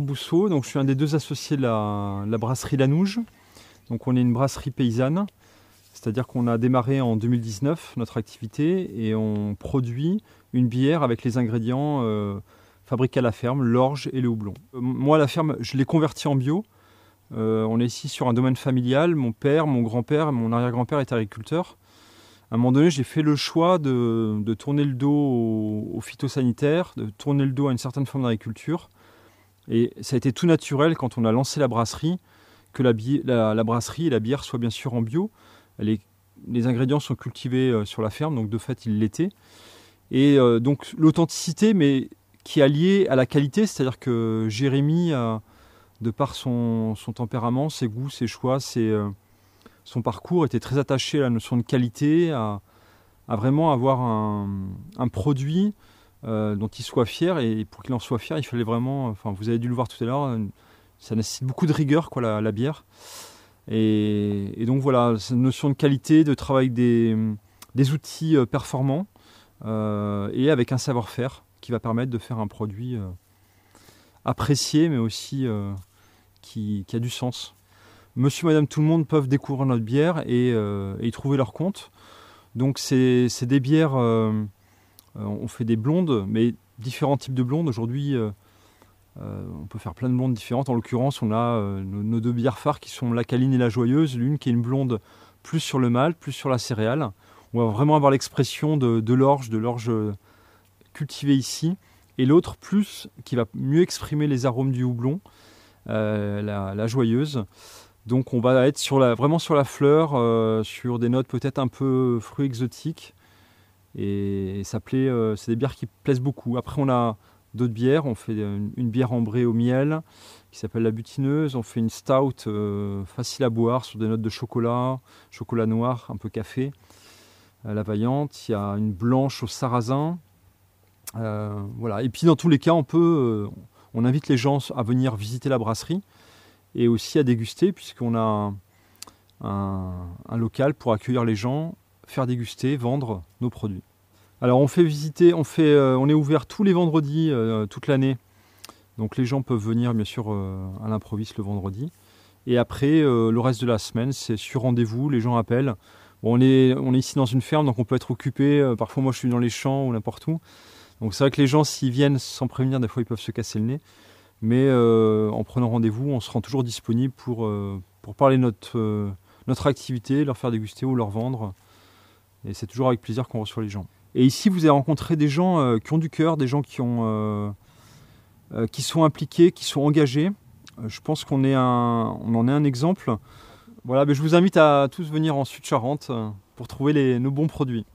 donc je suis un des deux associés de la, la brasserie Lanouge. Donc on est une brasserie paysanne, c'est-à-dire qu'on a démarré en 2019 notre activité et on produit une bière avec les ingrédients euh, fabriqués à la ferme, l'orge et le houblon. Euh, moi, la ferme, je l'ai convertie en bio. Euh, on est ici sur un domaine familial. Mon père, mon grand-père mon arrière-grand-père est agriculteur. À un moment donné, j'ai fait le choix de, tourner le dos aux au phytosanitaires, de tourner le dos à une certaine forme d'agriculture. Et ça a été tout naturel quand on a lancé la brasserie que la, brasserie et la bière soient bien sûr en bio. Les, ingrédients sont cultivés euh, sur la ferme, donc de fait ils l'étaient. Et euh, donc l'authenticité, mais qui est liée à la qualité, c'est-à-dire que Jérémy, euh, de par son, tempérament, ses goûts, ses choix, son parcours, était très attaché à la notion de qualité, à, vraiment avoir un, un produit euh, dont il soit fier. Et pour qu'il en soit fier, il fallait vraiment, enfin vous avez dû le voir tout à l'heure, euh, ça nécessite beaucoup de rigueur quoi, la, bière. Et, donc voilà, cette notion de qualité, de travail avec des, outils euh, performants et avec un savoir-faire qui va permettre de faire un produit apprécié mais aussi qui, a du sens. Monsieur, madame, tout le monde peuvent découvrir notre bière et, et y trouver leur compte. Donc c'est des bières euh, on fait des blondes, mais différents types de blondes. Aujourd'hui, euh, euh, on peut faire plein de blondes différentes. En l'occurrence, on a nos, deux bières phares qui sont la Caline et la Joyeuse. L'une qui est une blonde plus sur le mâle, plus sur la céréale. On va vraiment avoir l'expression de, l'orge, de l'orge cultivée ici. Et l'autre plus qui va mieux exprimer les arômes du houblon, la, Joyeuse. Donc on va être sur la, vraiment sur la fleur, sur des notes peut-être un peu fruits exotiques. Et ça euh, c'est des bières qui plaisent beaucoup. Après, on a d'autres bières. On fait euh, une, bière ambrée au miel qui s'appelle la butineuse. On fait une stout euh, facile à boire sur des notes de chocolat, chocolat noir, un peu café. la vaillante. Il y a une blanche au sarrasin. voilà. Et puis, dans tous les cas, on peut, on invite les gens à venir visiter la brasserie et aussi à déguster puisqu'on a un local pour accueillir les gens faire déguster, vendre nos produits. Alors on fait visiter, on, fait, euh, on est ouvert tous les vendredis euh, toute l'année. Donc les gens peuvent venir bien sûr euh, à l'improviste le vendredi. Et après, le reste de la semaine, c'est sur rendez-vous, les gens appellent. on, est, on est ici dans une ferme, donc on peut être occupé. Parfois moi je suis dans les champs ou n'importe où. Donc c'est vrai que les gens s'ils viennent sans prévenir, des fois ils peuvent se casser le nez. Mais en prenant rendez-vous, on se rend toujours disponible pour, pour parler de notre, notre activité, leur faire déguster ou leur vendre. Et c'est toujours avec plaisir qu'on reçoit les gens. Et ici, vous avez rencontré des gens euh, qui ont du cœur, des gens qui, ont, euh, euh, qui sont impliqués, qui sont engagés. je pense qu'on est on en est un exemple. Voilà, mais je vous invite à tous venir en Sud-Charente pour trouver nos bons produits.